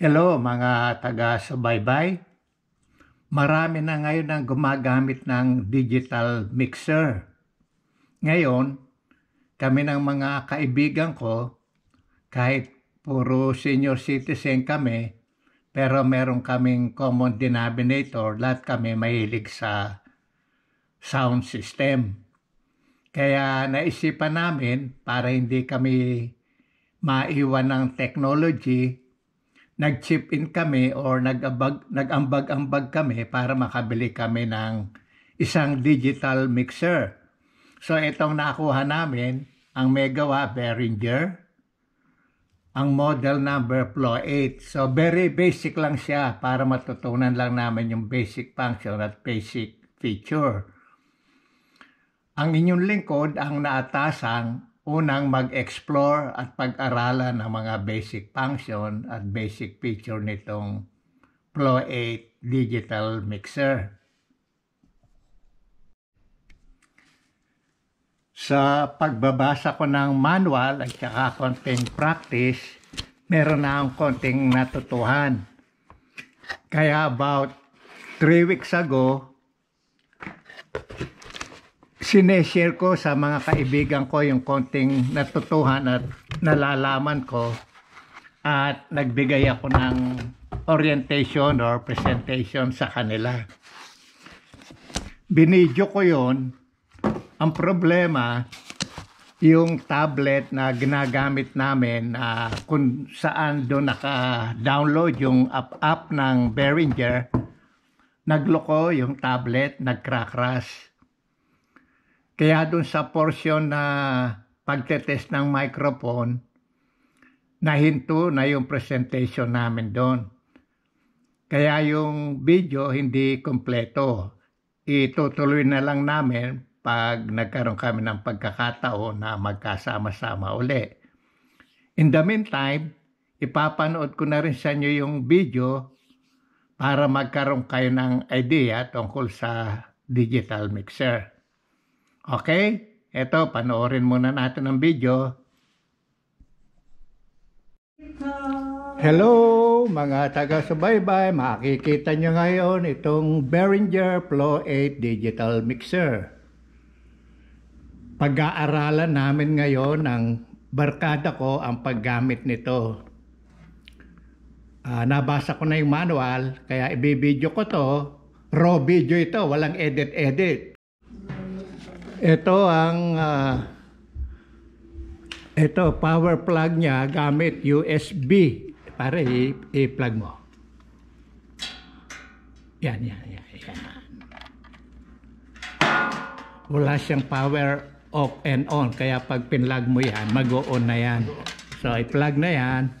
Hello mga taga subaybay. Marami na ngayon ang gumagamit ng digital mixer. Ngayon, kami ng mga kaibigan ko, kahit puro senior citizen kami, pero meron kaming common denominator, lahat kami mahilig sa sound system. Kaya naisipan namin para hindi kami maiwan ng technology, nag-chip in kami or nag-ambag, nag-ambag-ambag kami para makabili kami ng isang digital mixer. So itong nakuha namin, ang megawatt Behringer, ang model number Plo 8. So very basic lang siya para matutunan lang namin yung basic function at basic feature. Ang inyong lingkod ang naatasang Unang mag-explore at pag-aralan ng mga basic function at basic feature nitong Pro 8 Digital Mixer. Sa pagbabasa ko ng manual at saka konting practice, meron na akong konting natutuhan. Kaya about 3 weeks ago, sineshare ko sa mga kaibigan ko yung konting natutuhan at nalalaman ko at nagbigay ako ng orientation or presentation sa kanila. Binidyo ko yon. Ang problema, yung tablet na ginagamit namin uh, kung saan doon naka-download yung app-app ng Behringer, nagloko yung tablet, nag-crack-crash. Kaya dun sa portion na pagtetest ng microphone, nahinto na yung presentation namin doon. Kaya yung video hindi kompleto. Itutuloy na lang namin pag nagkaroon kami ng pagkakataon na magkasama-sama uli. In the meantime, ipapanood ko na rin sa inyo yung video para magkaroon kayo ng idea tungkol sa digital mixer. Okay? Ito, panoorin muna natin ang video. Hello mga taga-subaybay, makikita nyo ngayon itong Behringer Flow 8 Digital Mixer. Pag-aaralan namin ngayon ng barkada ko ang paggamit nito. Uh, nabasa ko na yung manual, kaya ibibideo ko to. Raw video ito, walang edit-edit. Ito ang uh, ito power plug niya gamit USB. Pare i-plug mo. Yan, yan, yan, yan. Wala siyang power off and on kaya pag pinlag mo yan, mag-o-on na yan. So i-plug na yan.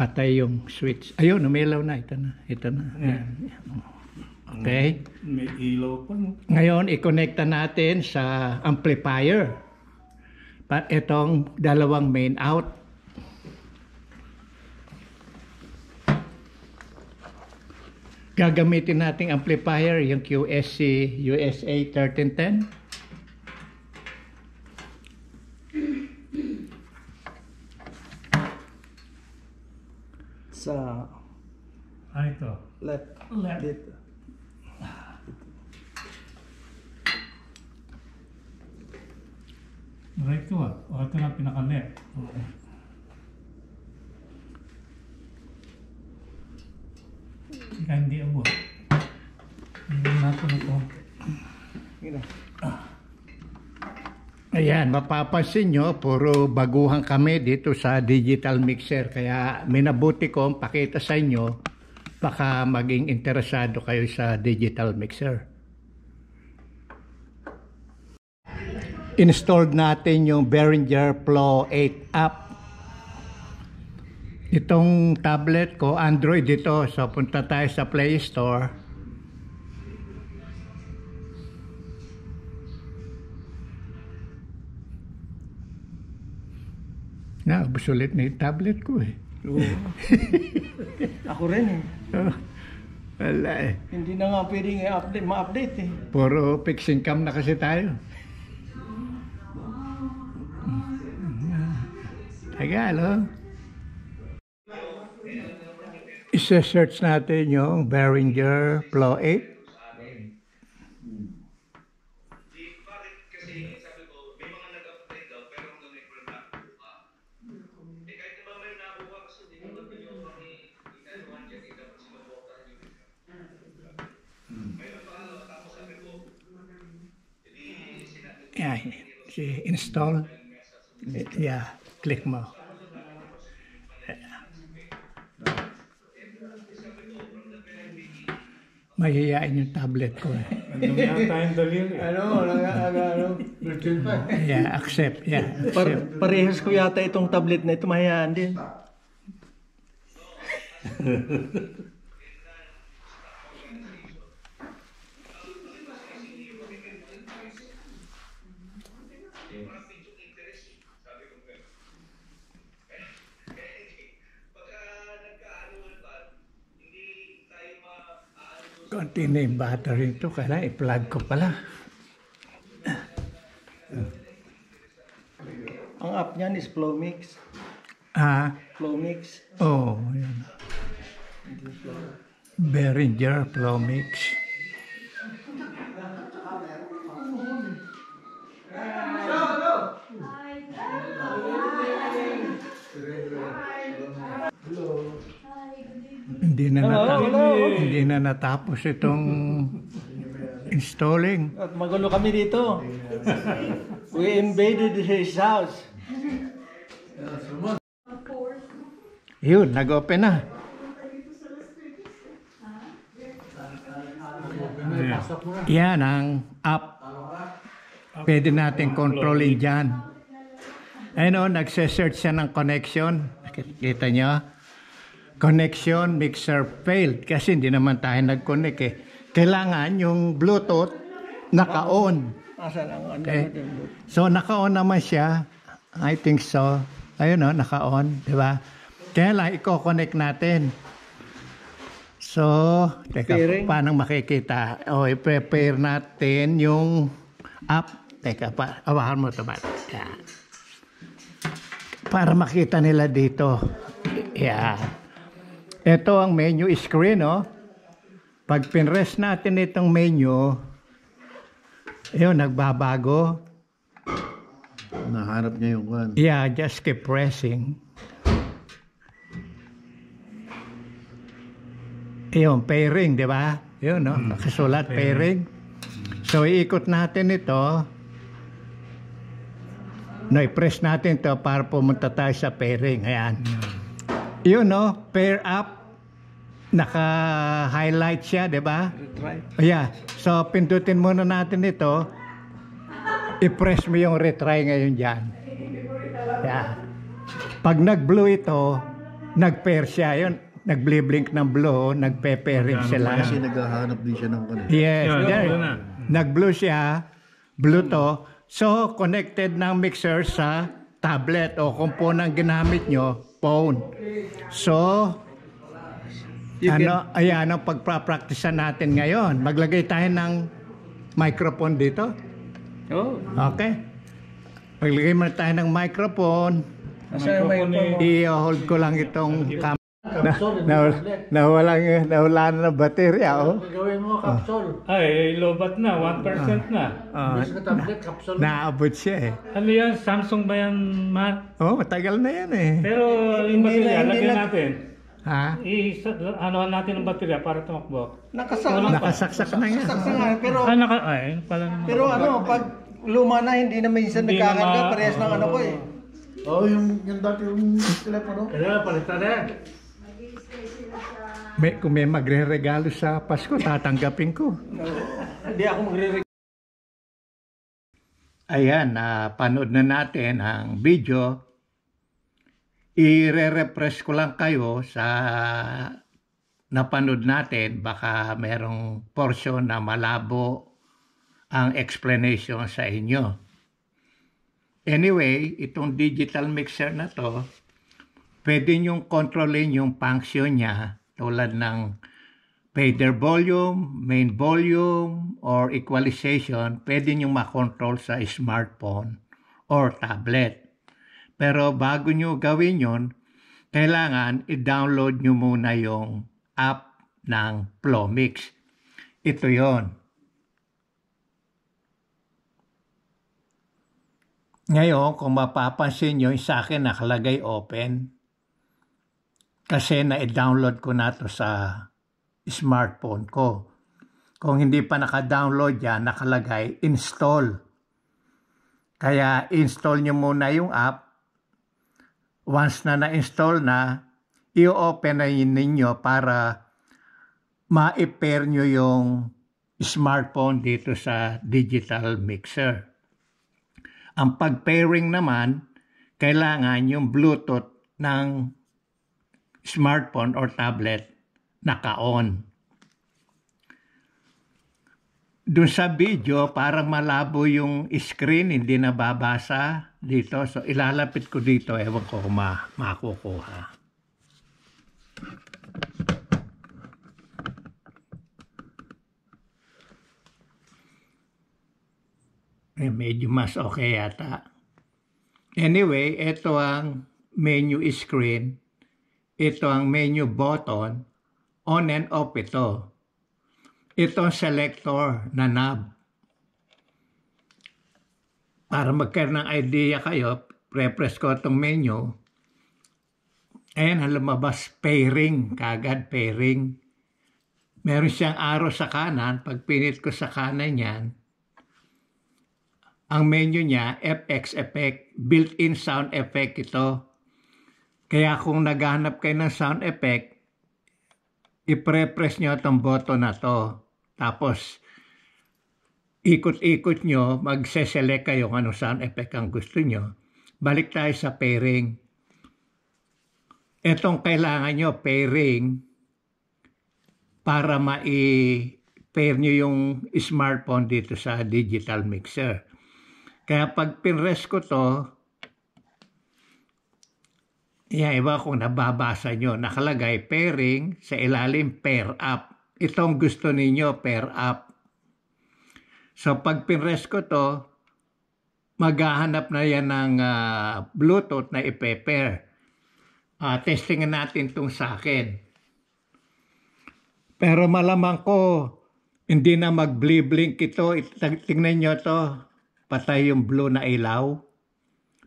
patay yung switch. Ayun, umilaw na. Ito na. Ito na. Yeah. Okay? May ilaw pa, no? Ngayon, i-connecta natin sa amplifier. Itong dalawang main out. Gagamitin nating amplifier, yung QSC USA 1310. Sa... Ah, ito. Left. Left. Dito. Right to ah. Oh, o ito na pinaka-left. Okay. Ika hindi abot. Ayan, mapapansin nyo, puro baguhan kami dito sa digital mixer. Kaya minabuti ko ang pakita sa inyo, baka maging interesado kayo sa digital mixer. Installed natin yung Behringer Flow 8 app. Itong tablet ko, Android dito. So punta tayo sa Play Store. sulit na yung tablet ko eh. Oo. Ako rin eh. Oh, wala eh. Hindi na nga pwedeng i-update, ma-update eh. Puro fixing cam na kasi tayo. Tagal, oh. Isa-search natin yung Behringer Plow 8. online. Ze installen. Ja, klik maar. Ja. Mayayain yung tablet ko. Ano yan tayong dalil? Ano, ano, ano, Yeah, accept. Yeah, accept. Par- parehas ko yata itong tablet na ito, mahayaan din. akin na yung battery ito, kaya i-plug ko pala. Ang app niyan is Flowmix. Ah? Flowmix. Oo, oh, yun. Behringer Flowmix. hindi na, oh, hindi na natapos itong installing. At magulo kami dito. We invaded his house. Yun, nag-open na. Yan ang app. Pwede natin controlling dyan. Ayun o, oh, nagsesearch siya ng connection. Kita nyo? connection mixer failed kasi hindi naman tayo nag-connect eh. Kailangan yung Bluetooth naka-on. Okay. So naka-on naman siya. I think so. Ayun oh, naka-on, 'di ba? Kaya lang i-connect natin. So, teka, Pairing. paano makikita? O, oh, i-prepare natin yung app. Teka, pa, awakan mo ito ba? Yeah. Para makita nila dito. Yeah. Ito ang menu screen, no? Oh. Pag pinres natin itong menu, ayun, nagbabago. Naharap niya yung one. Yeah, just keep pressing. Ayun, pairing, di ba? Ayun, no? Hmm. Nakasulat, pairing. So, iikot natin ito. No, i-press natin ito para pumunta tayo sa pairing. Ayan. Yeah. Hmm. Yun, no? Pair up. Naka-highlight siya, di ba? Retry. Yeah. So, pindutin muna natin ito. I-press mo yung retry ngayon dyan. Yeah. Pag nag-blue ito, nag-pair siya. Yun, nag-blink ng blue, nagpe-pair rin sila. Kasi naghahanap din siya ng kanil. Yes. Yeah, yeah. yeah. Nag-blue siya. Blue to. So, connected ng mixer sa tablet o kung po nang ginamit nyo, phone. So, you ano, can... ayan ang pagpapraktisan natin ngayon. Maglagay tayo ng microphone dito. Oh. Okay. Maglagay muna tayo ng microphone. Microphone. I-hold ko lang itong camera na, na, na, wala na, nawala na ng baterya, ano oh. Gawin mo ah. kapsol. Ay, eh, lobat na, 1% uh, ah. na. Uh, ah. na tablet, kapsol. Naabot siya eh. Ano yan, Samsung ba yan, Mark? oh, matagal na yan eh. Pero yung baterya, lagyan natin. Ha? I, ano natin ang baterya para tumakbo. Nakasak nakasaksak na yan. Nakasaksak na pero... Ah, naka, ay, pala naman. Pero ano, pag luma na, hindi na minsan nagkakanda, parehas ng ano ko eh. Oh, yung, yung dati yung telepono. Kaya, palitan eh. May, kung may magre-regalo sa Pasko, tatanggapin ko. Hindi ako magre-regalo. Ayan, uh, panood na natin ang video. I-re-refresh ko lang kayo sa napanood natin. Baka merong portion na malabo ang explanation sa inyo. Anyway, itong digital mixer na to, pwede nyong kontrolin yung function niya tulad ng fader volume, main volume, or equalization, pwede nyong makontrol sa smartphone or tablet. Pero bago niyo gawin yon, kailangan i-download niyo muna yung app ng Plomix. Ito yon. Ngayon, kung mapapansin nyo, sa akin nakalagay open kasi na-download ko na to sa smartphone ko. Kung hindi pa naka-download yan, nakalagay install. Kaya install nyo muna yung app. Once na na-install na, i-open na yun ninyo para ma-pair nyo yung smartphone dito sa digital mixer. Ang pag-pairing naman, kailangan yung Bluetooth ng smartphone or tablet naka-on. Doon sa video, parang malabo yung screen, hindi nababasa dito. So, ilalapit ko dito. Ewan ko kung makukuha. Eh, medyo mas okay yata. Anyway, ito ang menu screen ito ang menu button, on and off ito. Ito ang selector na knob. Para magkaroon ng idea kayo, pre ko itong menu. Ayan, lumabas pairing, kagad pairing. Meron siyang arrow sa kanan, pag pinit ko sa kanan yan, ang menu niya, FX effect, built-in sound effect ito. Kaya kung naghahanap kayo ng sound effect, ipre-press nyo itong button na to. Tapos, ikot-ikot nyo, magse-select kayo kung ano sound effect ang gusto nyo. Balik tayo sa pairing. Itong kailangan nyo, pairing, para ma-pair nyo yung smartphone dito sa digital mixer. Kaya pag pinres ko to, yan, iba kung nababasa nyo, nakalagay pairing sa ilalim pair up. Itong gusto ninyo, pair up. So pag pinres ko to, maghahanap na yan ng uh, Bluetooth na ipe-pair. Uh, ah, testingan natin itong sa akin. Pero malamang ko, hindi na mag-blink ito. Tingnan nyo to, patay yung blue na ilaw.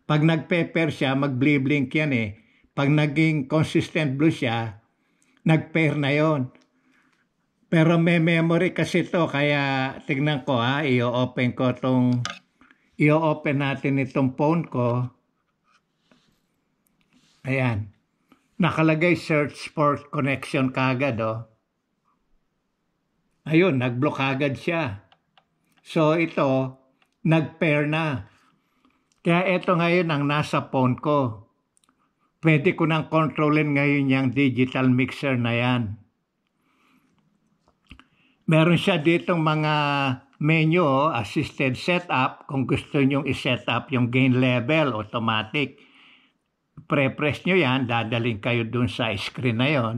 Pag nagpe-pair siya, mag-blink yan eh pag naging consistent blue siya, nag-pair na yon. Pero may memory kasi to kaya tignan ko ha, i-open ko tong i-open natin itong phone ko. Ayan. Nakalagay search for connection kagad oh. Ayun, nag-block agad siya. So ito, nag-pair na. Kaya ito ngayon ang nasa phone ko. Pwede ko nang kontrolin ngayon yung digital mixer na yan. Meron siya ditong mga menu, oh, assisted setup, kung gusto nyong i setup yung gain level, automatic. Pre-press nyo yan, dadaling kayo dun sa screen na yon.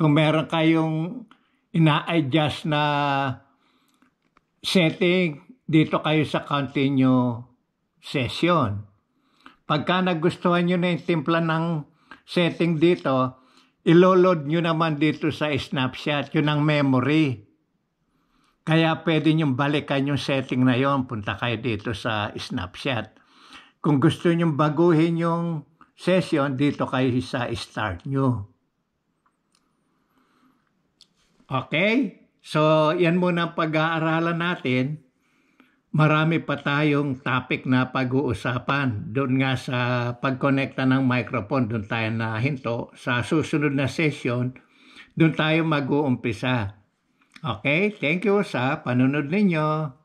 Kung meron kayong ina-adjust na setting, dito kayo sa continue session. Pagka nagustuhan nyo na yung timpla ng setting dito, iloload nyo naman dito sa snapshot, yun ang memory. Kaya pwede nyo balikan yung setting na yon punta kayo dito sa snapshot. Kung gusto nyo baguhin yung session, dito kayo sa start nyo. Okay? So, yan muna pag-aaralan natin. Marami pa tayong topic na pag-uusapan doon nga sa pagkonekta ng microphone doon tayo na hinto sa susunod na session doon tayo mag-uumpisa. Okay, thank you sa panunod ninyo.